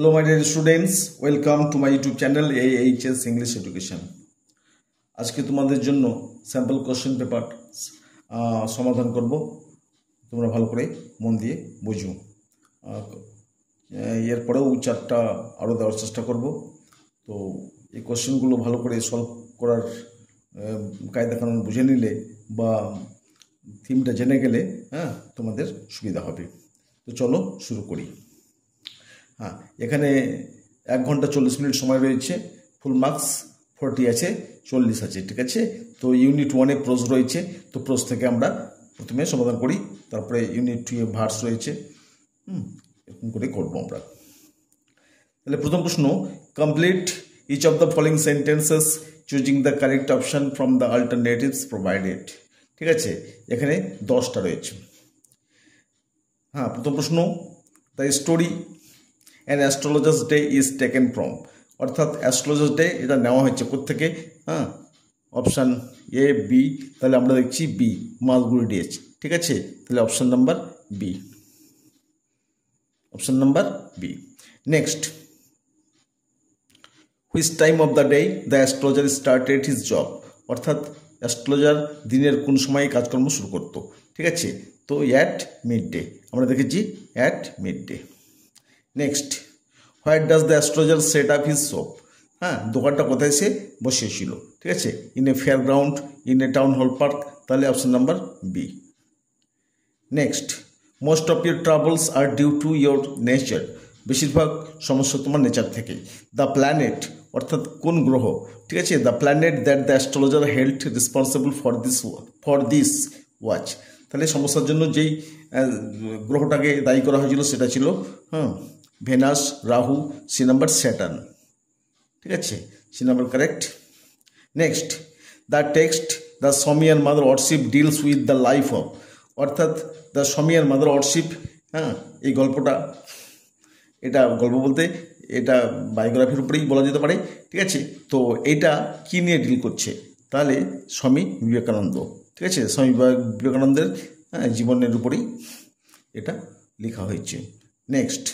Hello my dear students welcome to my YouTube channel A H S English education আজকে তোমাদের জন্য sample question paper সমাধান করব তোমরা ভালো করে মন দিয়ে বুঝো এরপরেও চারটা আরও দেওয়ার চেষ্টা করব তো এই কোশ্চেনগুলো ভালো করে সলভ করার কায়দা কানুন বুঝে নিলে বা থিমটা জেনে গেলে হ্যাঁ তোমাদের সুবিধা হবে তো চলো শুরু করি হ্যাঁ এখানে এক ঘন্টা চল্লিশ মিনিট সময় রয়েছে ফুল মার্কস ফোরটি আছে চল্লিশ আছে ঠিক আছে তো ইউনিট ওয়ানে প্রোজ রয়েছে তো প্রোজ থেকে আমরা প্রথমে সমাধান করি তারপরে ইউনিট টু ভার্স রয়েছে হুম এরকম করে করবো আমরা তাহলে প্রথম প্রশ্ন complete each of the following sentences choosing the correct option from the alternatives provided ঠিক আছে এখানে দশটা রয়েছে হ্যাঁ প্রথম প্রশ্ন the story and astrologer's day is taken from অর্থাৎ অ্যাস্ট্রোলজার্স ডে এটা নেওয়া হয়েছে কোথেকে হ্যাঁ অপশান এ বি তাহলে আমরা দেখছি বি মালগুড়ি ডিএচ ঠিক আছে তাহলে option number B option number B next which time of the day the astrologer started his job অর্থাৎ অ্যাস্ট্রোলজার দিনের কোন সময়ে কাজকর্ম শুরু করত ঠিক আছে তো অ্যাট মিড ডে আমরা দেখেছি at midday next white does the astrologer set up his shop হ্যাঁ দোকানটা কোথায় সে বসেছিল ঠিক আছে in a fair ground in a town hall park তাহলে option number B next most of your travels are due to your nature বেশিরভাগ সমস্যা তোমার নেচার থেকেই দ্য প্ল্যানেট অর্থাৎ কোন গ্রহ ঠিক আছে the planet that the astrologer held responsible for this for this was তাহলে সমস্যার জন্য যেই গ্রহটাকে দায়ী করা হয়েছিল সেটা ছিল হ্যাঁ Venus Rahu C number Saturn ঠিক আছে C number correct next the text the simian mother worship deals with the life of অর্থাৎ দ্য সমিয়ান মাদার ওয়ার্শিপ হ্যাঁ এই গল্পটা এটা গল্প বলতে এটা বায়োগ্রাফির উপরেই বলা যেতে পারে ঠিক আছে তো এটা কী নিয়ে ডিল করছে তাহলে স্বামী বিবেকানন্দ ঠিক আছে স্বামী বিবেকানন্দের হ্যাঁ, জীবনের উপরেই এটা লেখা হয়েছে next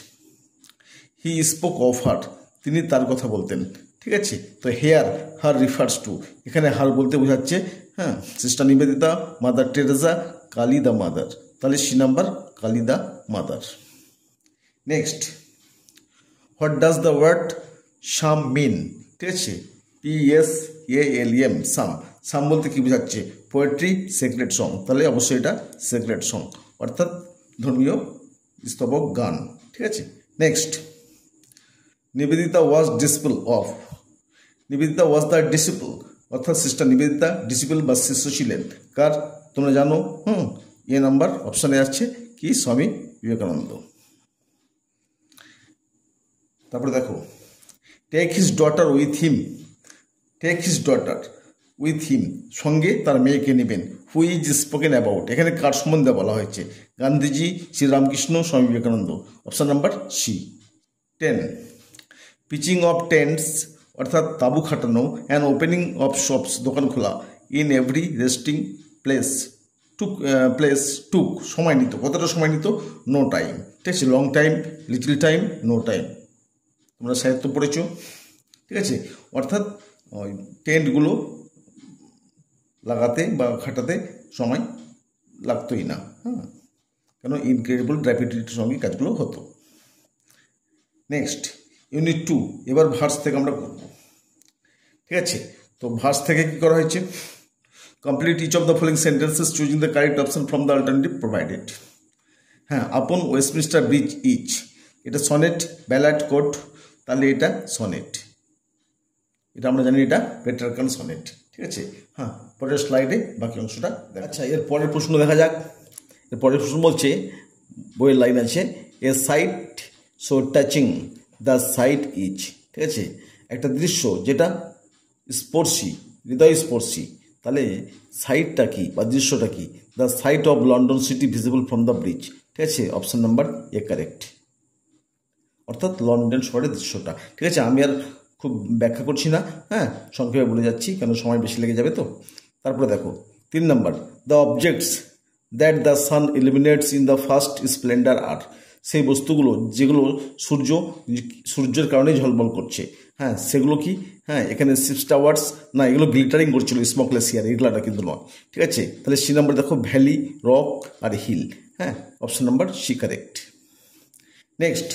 he spoke of her তিনি তার কথা বলতেন ঠিক আছে তো হেয়ার হার রিফার্স টু এখানে হার বলতে বোঝাচ্ছে হ্যাঁ sister Nivedita mother Teresa Kali the mother তাহলে C number Kali the mother next what does the word psalm mean ঠিক আছে P S A L M psalm psalm বলতে কী বোঝাচ্ছে পোয়েট্রি সেক্রেট সং তাহলে অবশ্যই এটা সেক্রেট সং অর্থাৎ ধর্মীয় স্তবক গান ঠিক আছে next Nivedita was disciple of Nivedita was the disciple অর্থাৎ সিস্টার নিবেদিতা ডিসিপল বা শিষ্য ছিলেন কার তোমরা জানো হুম এ নাম্বার অপশানে আসছে কি স্বামী বিবেকানন্দ তারপরে দেখো take his daughter with him take his daughter with him সঙ্গে তার মেয়েকে নেবেন হু ইজ স্পোকেন অ্যাবাউট এখানে কার সম্বন্ধে বলা হয়েছে Gandhiji Sri Ramakrishna Swami Vivekananda option number C ten pitching of tents অর্থাৎ তাঁবু খাটানো অ্যান্ড ওপেনিং অফ শপস দোকান খোলা in every resting place took place took সময় নিত কতটা সময় নিত নো টাইম ঠিক আছে long time little time no time তোমরা সাহিত্য পড়েছ ঠিক আছে অর্থাৎ ওই টেন্টগুলো লাগাতে বা খাটাতে সময় লাগতোই না হ্যাঁ কেন ইনক্রেডিবল র্যাপিডিটির সঙ্গে কাজগুলো হতো নেক্সট ইউনিট টু এবার ভার্স থেকে আমরা করব ঠিক আছে তো ভার্স থেকে কি করা হয়েছে complete each of the following sentences choosing the correct option from the alternative provided হ্যাঁ আপন ওয়েস্টমিস্টার ব্রিজ ইচ এটা সনেট ব্যালাট কোট তাহলে এটা সনেট এটা আমরা জানি এটা পেটার কান সনেট ঠিক আছে হ্যাঁ পরের স্লাইডে বাকি অংশটা আচ্ছা এর পরের প্রশ্ন দেখা যাক এর পরের প্রশ্ন বলছে বইয়ের লাইন আছে a sight so touching the sight is ঠিক আছে একটা দৃশ্য যেটা স্পর্শী হৃদয় স্পর্শী তাহলে সাইটটা কি বা দৃশ্যটা কি the sight of London city visible from the bridge ঠিক আছে অপশান নাম্বার এ কারেক্ট অর্থাৎ লন্ডন শহরের দৃশ্যটা ঠিক আছে আমি আর খুব ব্যাখ্যা করছি না হ্যাঁ সংক্ষেপে বলে যাচ্ছি কেন সময় বেশি লেগে যাবে তো তারপরে দেখো তিন নম্বর the objects that the sun eliminates in the first splendour আর সেই বস্তুগুলো যেগুলো সূর্য সূর্যের কারণে ঝলমল করছে হ্যাঁ সেগুলো কি হ্যাঁ এখানে সিক্স টাওয়ার্স না এগুলো গ্লিটারিং করছিল স্মক গ্লেসিয়ার এগুলোটা কিন্তু নয় ঠিক আছে তাহলে সি নাম্বার দেখো ভ্যালি রক আর হিল হ্যাঁ option number C correct next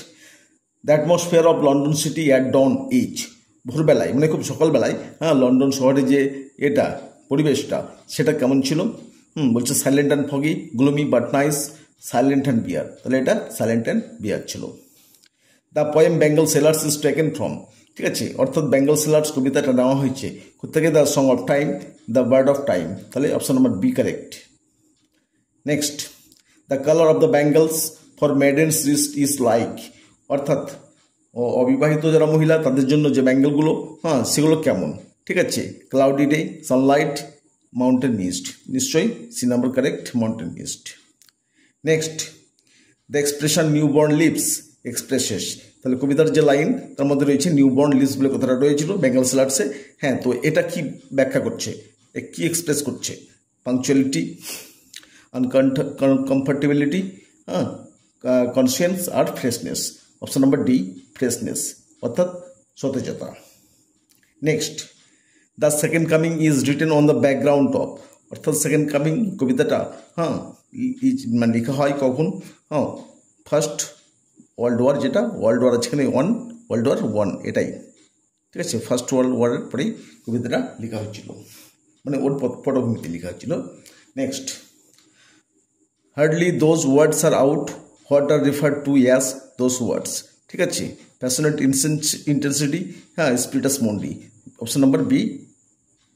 the atmosphere of London city at dawn এইচ ভোরবেলায় মানে খুব সকালবেলায় হ্যাঁ লন্ডন শহরে যে এটা পরিবেশটা সেটা কেমন ছিল হুম বলছে silent and foggy gloomy but nice silent and bare তাহলে এটা সাইলেন্ট অ্যান্ড বিয়ার ছিল the poem bangle sellers is taken from ঠিক আছে অর্থাৎ বেঙ্গল সেলার্স কবিতাটা নেওয়া হয়েছে কোথেকে the song of time the word of time তাহলে option number B correct next the colour of the bangles for maiden's wrist is like অর্থাৎ অবিবাহিত যারা মহিলা তাদের জন্য যে ব্যাঙ্গেলগুলো হ্যাঁ সেগুলো কেমন ঠিক আছে cloudy day sunlight mountain mist নিশ্চয়ই C number correct mountain mist next the expression newborn lips expresses তাহলে কবিতার যে লাইন তার মধ্যে রয়েছে নিউবর্ন লিপস বলে কথাটা রয়েছিল বেঙ্গল স্লার্টসে হ্যাঁ তো এটা কি ব্যাখ্যা করছে কি এক্সপ্রেস করছে পাংচুয়ালিটি আনকমফর্টেবিলিটি হ্যাঁ কনসিয়েন্স আর freshness option number D freshness অর্থাৎ সতেজতা next the second coming is written on the background of অর্থাৎ সেকেন্ড কামিং কবিতাটা হ্যাঁ মানে লেখা হয় কখন হ্যাঁ ফার্স্ট ওয়ার্ল্ড ওয়ার যেটা ওয়ার্ল্ড ওয়ার আছে ওয়ান ওয়ার্ল্ড ওয়ার ওয়ান এটাই ঠিক আছে ফার্স্ট ওয়ার্ল্ড ওয়ারের পরেই কবিতাটা লেখা হচ্ছিল মানে ওর পটভূমিতে লেখা হচ্ছিল next hardly those words are out what are refer to as those words ঠিক আছে প্যাশনেট ইন্টেন্সিটি হ্যাঁ Spiritus Mundi option number B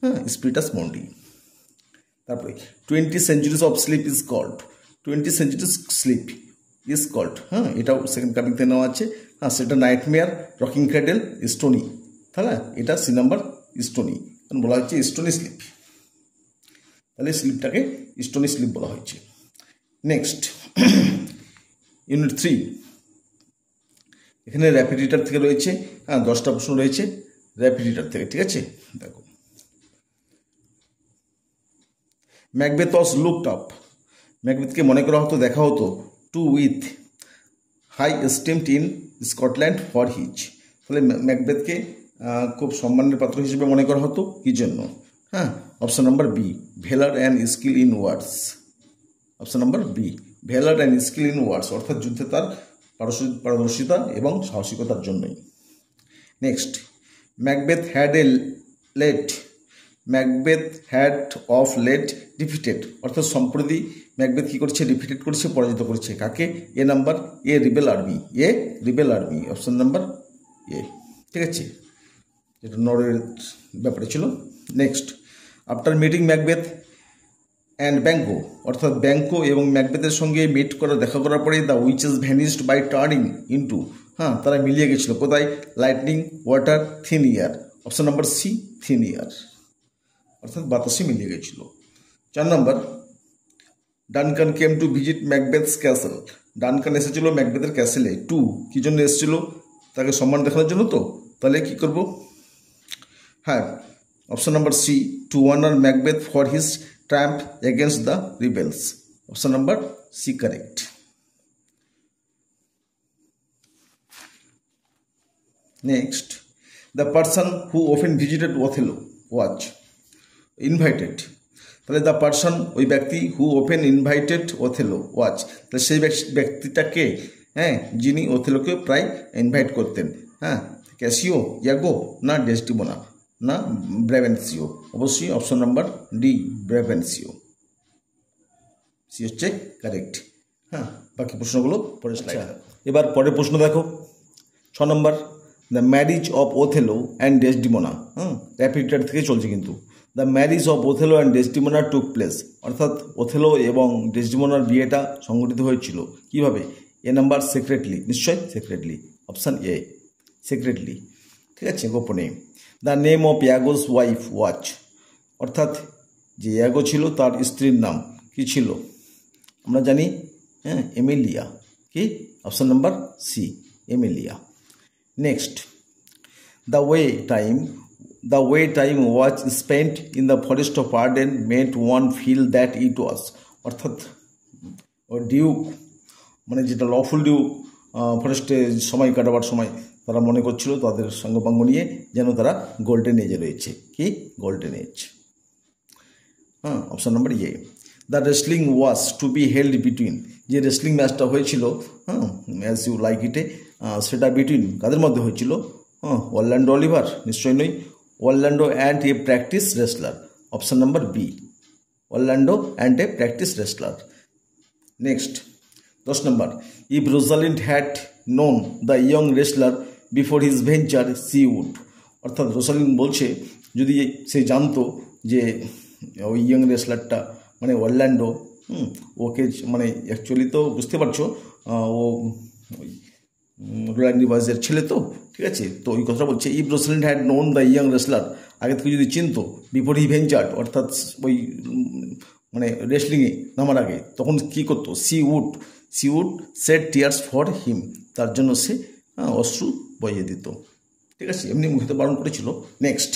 হ্যাঁ স্পিটাস মন্ডি তারপরে twenty centuries of sleep is called twenty centuries sleep is called হ্যাঁ এটাও second কাপিংতে নেওয়া আছে হ্যাঁ সেটা নাইটমেয়ার রকিং ক্যাডেল স্টোনি তাহলে এটা সি নাম্বার স্টোনি কারণ বলা হচ্ছে স্টোনি স্লিপ তাহলে স্লিপটাকে স্টোনি স্লিপ বলা হয়েছে নেক্সট ইউনিট থ্রি এখানে র্যাপিড রিটার থেকে রয়েছে হ্যাঁ দশটা প্রশ্ন রয়েছে র্যাপিড রিটার থেকে ঠিক আছে দেখো ম্যাকবেথ ওয়াজ লুকড আপ ম্যাকবেথকে মনে করা হতো দেখা হতো to with high esteemed in Scotland for his ফলে ম্যাকবেথকে খুব সম্মানের পাত্র হিসেবে মনে করা হতো কি জন্য হ্যাঁ option number B valour and skill in words option number B valour and skill in words অর্থাৎ যুদ্ধে তার পারদর্শিতা এবং সাহসিকতার জন্যই next Macbeth had a late Macbeth had of late defeated অর্থাৎ সম্প্রতি ম্যাকবেথ কী করছে ডিফিটেড করছে পরাজিত করছে কাকে A number A rebel army a rebel army option number A ঠিক আছে যেটা নরের ব্যাপারে ছিল next after meeting Macbeth and Banquo অর্থাৎ ব্যাঙ্কো এবং ম্যাকবেথের সঙ্গে মিট করা দেখা করার পরে the is vanished by turning into হ্যাঁ তারা মিলিয়ে গেছিলো কোথায় lightning water thin air option number C thin air অর্থাৎ বাতাসে মিলিয়ে গেছিল চার নম্বর Duncan came to visit Macbeth's castle Duncan এসেছিল ম্যাকবেথের ক্যাসেলে টু কী জন্য এসেছিল তাকে সম্মান দেখানোর জন্য তো তাহলে কী করব হ্যাঁ option number C to honour Macbeth for his triumph against the rebels option number C correct next the person who often visited Othello was invited তাহলে দ্য পার্সন ওই ব্যক্তি who often invited Othello was তাহলে সেই ব্যক্তিটাকে হ্যাঁ যিনি ওথেলোকে প্রায় invite করতেন হ্যাঁ ক্যাসিও ইয়াগো না ডেস্টিমোনা না ব্রেভেন্সিও অবশ্যই option number D Brabantio C হচ্ছে কারেক্ট হ্যাঁ বাকি প্রশ্নগুলো পরে আচ্ছা, এবার পরের প্রশ্ন দেখো ছ নম্বর the marriage of Othello and Desdemona হ্যাঁ র্যাপিড থেকে চলছে কিন্তু the marriage of Othello and Desdemona took place অর্থাৎ ওথেলো এবং ডেস্টিমোনার বিয়েটা সংগঠিত হয়েছিল কিভাবে এ নাম্বার সেক্রেটলি নিশ্চয় সেক্রেটলি অপশান এ সেক্রেটলি ঠিক আছে গোপনে the name of Iago's wife was অর্থাৎ যে ইয়াগো ছিল তার স্ত্রীর নাম কি ছিল আমরা জানি হ্যাঁ এমিলিয়া কি option number C Emilia next the way time The way time was spent in the forest of Arden made one feel that it was অর্থাৎ ডিউ মানে যেটা লফুল ডিউ ফরেস্টে সময় কাটাবার সময় তারা মনে করছিল তাদের সঙ্গপাঙ্গ নিয়ে যেন তারা গোল্ডেন এজে রয়েছে কি গোল্ডেন এজ হ্যাঁ অপশান নাম্বার ইয়ে the wrestling was to be held between যে রেসলিং ম্যাচটা হয়েছিল হ্যাঁ অ্যাজ ইউ লাইক ইটে সেটা বিটুইন কাদের মধ্যে হয়েছিল হ্যাঁ ওয়ার্ল্যান্ড অলিভার নিশ্চয়ই নয় Orlando and a practice wrestler. Option number B. Orlando and a practice wrestler. Next. Question number. If Rosalind had known the young wrestler before his venture, she would. অর্থাৎ রোসালিন বলছে যদি সে জানতো যে ওই ইয়াং রেসলারটা মানে অরল্যান্ডো ওকে মানে অ্যাকচুয়ালি তো বুঝতে পারছো ও রোল্যান্ড রিভার্সের ছেলে তো ঠিক আছে তো ওই কথাটা বলছে if Roslin had known the young wrestler আগে থেকে যদি চিনত বিফোর হি ভেঞ্চার্ড অর্থাৎ ওই মানে রেসলিংয়ে নামার আগে তখন কি করতো she would she would shed tears for him তার জন্য সে হ্যাঁ, অশ্রু বইয়ে দিত ঠিক আছে এমনি মুখে বারণ করেছিল নেক্সট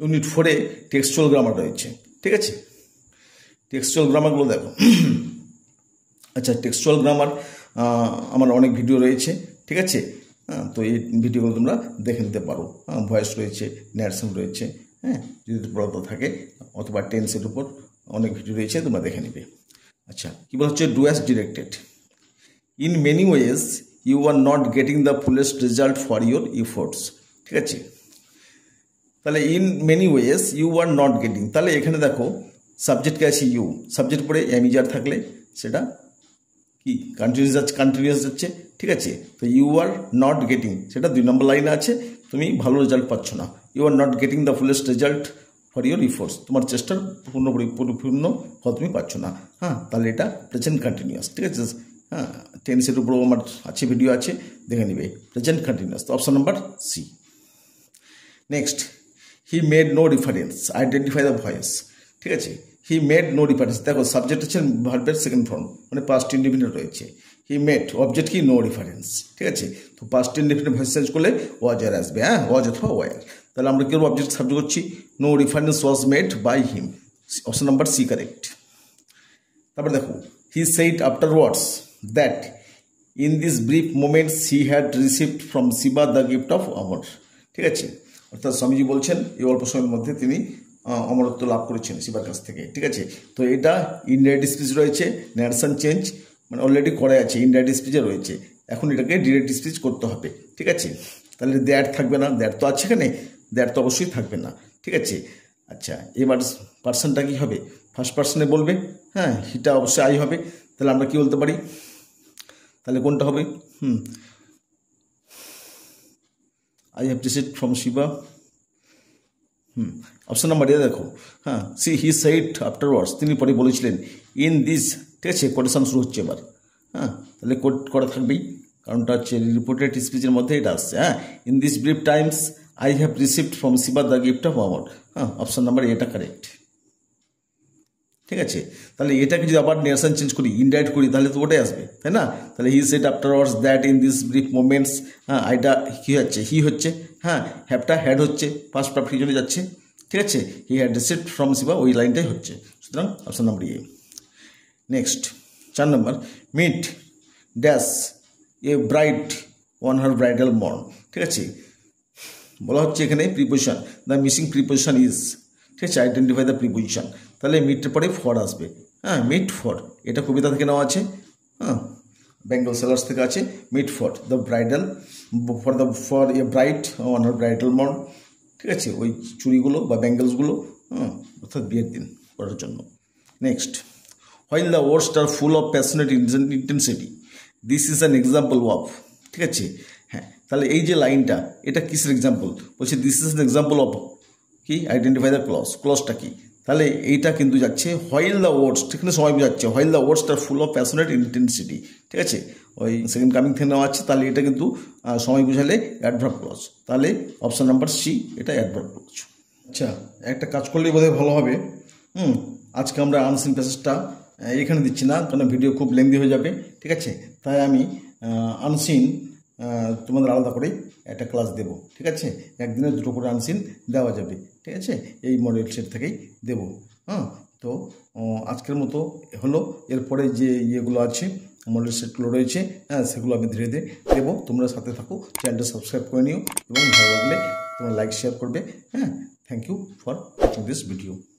ইউনিট ফোরে টেক্সচুয়াল গ্রামার রয়েছে ঠিক আছে টেক্সচুয়াল গ্রামারগুলো দেখো আচ্ছা টেক্সচুয়াল গ্রামার আমার অনেক ভিডিও রয়েছে ঠিক আছে হ্যাঁ তো এই ভিডিওগুলো তোমরা দেখে নিতে পারো হ্যাঁ ভয়েস রয়েছে ন্যারেশন রয়েছে হ্যাঁ যদি প্রদত্ত থাকে অথবা টেন্সের উপর অনেক ভিডিও রয়েছে তোমরা দেখে নেবে আচ্ছা কী বলা হচ্ছে do directed in many ways you are not getting the fullest result for your efforts ঠিক আছে তাহলে in many ways you are not getting তাহলে এখানে দেখো সাবজেক্টকে আছে ইউ সাবজেক্ট পরে এমিজার থাকলে সেটা কি কন্টিনিউস যাচ্ছে কন্টিনিউস যাচ্ছে ঠিক আছে তো ইউ আর নট গেটিং সেটা দুই নম্বর লাইনে আছে তুমি ভালো রেজাল্ট পাচ্ছ না you are not getting the fullest result for your efforts তোমার চেষ্টার পূর্ণ পরিপূর্ণ ফল তুমি পাচ্ছ না হ্যাঁ তাহলে এটা প্রেজেন্ট কন্টিনিউয়াস ঠিক আছে হ্যাঁ টেনসের উপরেও আমার আছে ভিডিও আছে দেখে নেবে প্রেজেন্ট কন্টিনিউয়াস তো option number C next he made no difference identify the voice ঠিক আছে হি মেড নো ডিফারেন্স দেখো সাবজেক্ট হচ্ছে ভার্বের সেকেন্ড ফর্ম মানে পাস্ট ইন্ডিভিনিয়ার রয়েছে হি মেট অবজেক্ট কি নো রেফারেন্স ঠিক আছে তো পাস্ট ইনডিফিনিট ভয়েস চেঞ্জ করলে ওয়াজ এর আসবে হ্যাঁ ওয়াজ অথবা ওয়ার তাহলে আমরা কেউ অবজেক্ট সাবজেক্ট করছি no reference was made by him option number C correct তারপরে দেখো he said afterwards that in this brief moments he had received from Shiva the gift of Amar ঠিক আছে অর্থাৎ স্বামীজি বলছেন এই অল্প সময়ের মধ্যে তিনি অমরত্ব লাভ করেছেন শিবার কাছ থেকে ঠিক আছে তো এটা ইন্ডিয়া স্পিচ রয়েছে ন্যারেশন চেঞ্জ মানে অলরেডি করা আছে ইনডাইরেক্ট স্পিচে রয়েছে এখন এটাকে ডিরেক্ট স্পিচ করতে হবে ঠিক আছে তাহলে দ্যাট থাকবে না দ্যাট তো আছে এখানে দ্যাট তো অবশ্যই থাকবে না ঠিক আছে আচ্ছা এবার পার্সনটা কী হবে ফার্স্ট পার্সনে বলবে হ্যাঁ হিটা অবশ্যই আই হবে তাহলে আমরা কি বলতে পারি তাহলে কোনটা হবে hmm I have decided from Shiva hmm option number দেখো হ্যাঁ সি হি আফটার আফটারওয়ার্ডস তিনি পরে বলেছিলেন ইন দিস ঠিক আছে কোটেশন শুরু হচ্ছে এবার হ্যাঁ তাহলে কোট করা থাকবেই কারণটা হচ্ছে রিপোর্টেড স্পিচের মধ্যে এটা আসছে হ্যাঁ in this brief times I have received from Shiva the gift of Amar হ্যাঁ অপশান নাম্বার এটা কারেক্ট ঠিক আছে তাহলে এটাকে যদি আবার নেশন চেঞ্জ করি ইনডাইট করি তাহলে তো ওটাই আসবে তাই না তাহলে he said afterwards that in this brief moments হ্যাঁ আইটা কি হচ্ছে হি হচ্ছে হ্যাঁ হ্যাপটা হ্যাড হচ্ছে ফার্স্ট প্রাপ চলে যাচ্ছে ঠিক আছে he had received from Shiva ওই লাইনটাই হচ্ছে সুতরাং অপশান নাম্বার ইয়ে নেক্সট চার নম্বর meet dash a bright one her bridal morn ঠিক আছে বলা হচ্ছে এখানে preposition the missing preposition is ঠিক আছে আইডেন্টিফাই দ্য প্রিপোজিশন তাহলে মিটের পরে ফর আসবে হ্যাঁ মিট ফর এটা কবিতা থেকে নেওয়া আছে হ্যাঁ বেঙ্গল সেলার্স থেকে আছে meet for the bridal for the for a bright one her bridal morn ঠিক আছে ওই চুড়িগুলো বা ব্যাঙ্গেলসগুলো হ্যাঁ অর্থাৎ বিয়ের দিন করার জন্য next while the words are full of passionate intensity this is an example of ঠিক আছে হ্যাঁ তাহলে এই যে লাইনটা এটা কিসের এক্সাম্পল বলছে this is an example of কি আইডেন্টিফাই দ্য ক্লস ক্লসটা কি তাহলে এইটা কিন্তু যাচ্ছে হোয়াইল দ্য ওয়ার্ডস না সবাই যাচ্ছে while the are full of passionate intensity ঠিক আছে ওই সেকেন্ড কামিং থেকে নেওয়া আছে তাহলে এটা কিন্তু সময় বুঝালে অ্যাডভার্ট ক্লজ তাহলে অপশান নাম্বার সি এটা অ্যাডভার্ট ক্লস আচ্ছা একটা কাজ করলেই বোধহয় ভালো হবে হুম আজকে আমরা আনসিন প্যাসেজটা এখানে দিচ্ছি না কারণ ভিডিও খুব লেন্দি হয়ে যাবে ঠিক আছে তাই আমি আনসিন তোমাদের আলাদা করে একটা ক্লাস দেব ঠিক আছে একদিনে দুটো করে আনসিন দেওয়া যাবে ঠিক আছে এই মডেল সেট থেকেই দেব হ্যাঁ তো আজকের মতো হলো এরপরে যে ইয়েগুলো আছে মডেল সেটগুলো রয়েছে হ্যাঁ সেগুলো আমি ধীরে ধীরে দেবো তোমরা সাথে থাকো চ্যানেলটা সাবস্ক্রাইব করে নিও এবং ভালো লাগলে তোমরা লাইক শেয়ার করবে হ্যাঁ thank you for watching this video